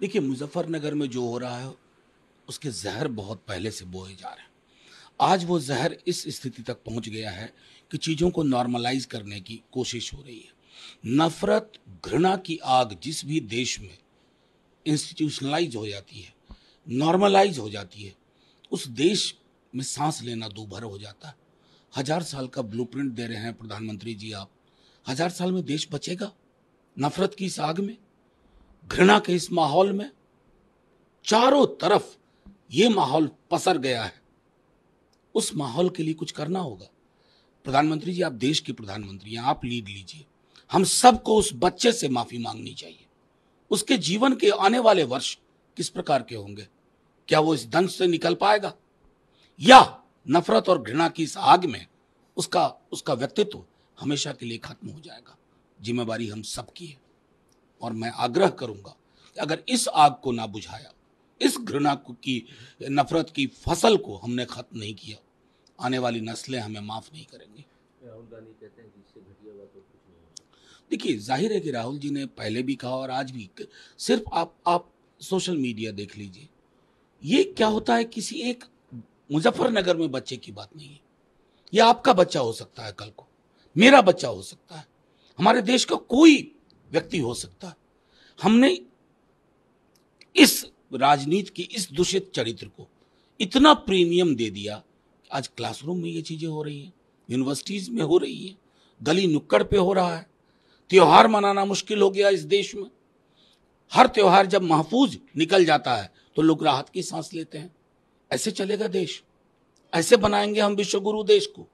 देखिए मुजफ्फरनगर में जो हो रहा है उसके जहर बहुत पहले से बोए जा रहे हैं आज वो जहर इस स्थिति तक पहुंच गया है कि चीज़ों को नॉर्मलाइज करने की कोशिश हो रही है नफरत घृणा की आग जिस भी देश में इंस्टीट्यूशनलाइज हो जाती है नॉर्मलाइज हो जाती है उस देश में सांस लेना दूभर हो जाता है हजार साल का ब्लूप्रिंट दे रहे हैं प्रधानमंत्री जी आप हजार साल में देश बचेगा नफरत की इस आग में घृणा के इस माहौल में चारों तरफ ये माहौल पसर गया है उस माहौल के लिए कुछ करना होगा प्रधानमंत्री जी आप देश के प्रधानमंत्री हैं आप लीड लीजिए हम सबको उस बच्चे से माफी मांगनी चाहिए उसके जीवन के आने वाले वर्ष किस प्रकार के होंगे क्या वो इस दंश से निकल पाएगा या नफरत और घृणा की इस आग में उसका उसका व्यक्तित्व हमेशा के लिए खत्म हो जाएगा जिम्मेवारी हम सबकी है और मैं आग्रह करूंगा अगर इस आग को ना बुझाया इस घृणा की नफरत की फसल को हमने ख़त्म नहीं किया आने वाली नस्लें हमें माफ़ नहीं करेंगी राहुल गांधी कहते हैं कि इससे घटिया बात देखिए जाहिर है कि राहुल जी ने पहले भी कहा और आज भी सिर्फ आप आप सोशल मीडिया देख लीजिए ये क्या होता है किसी एक मुजफ्फरनगर में बच्चे की बात नहीं है यह आपका बच्चा हो सकता है कल को मेरा बच्चा हो सकता है हमारे देश का कोई व्यक्ति हो सकता है हमने इस राजनीति की इस दूषित चरित्र को इतना प्रीमियम दे दिया आज क्लासरूम में ये चीज़ें हो रही है यूनिवर्सिटीज़ में हो रही है गली नुक्कड़ पे हो रहा है त्योहार मनाना मुश्किल हो गया इस देश में हर त्योहार जब महफूज निकल जाता है तो लोग राहत की सांस लेते हैं ऐसे चलेगा देश ऐसे बनाएंगे हम विश्वगुरु देश को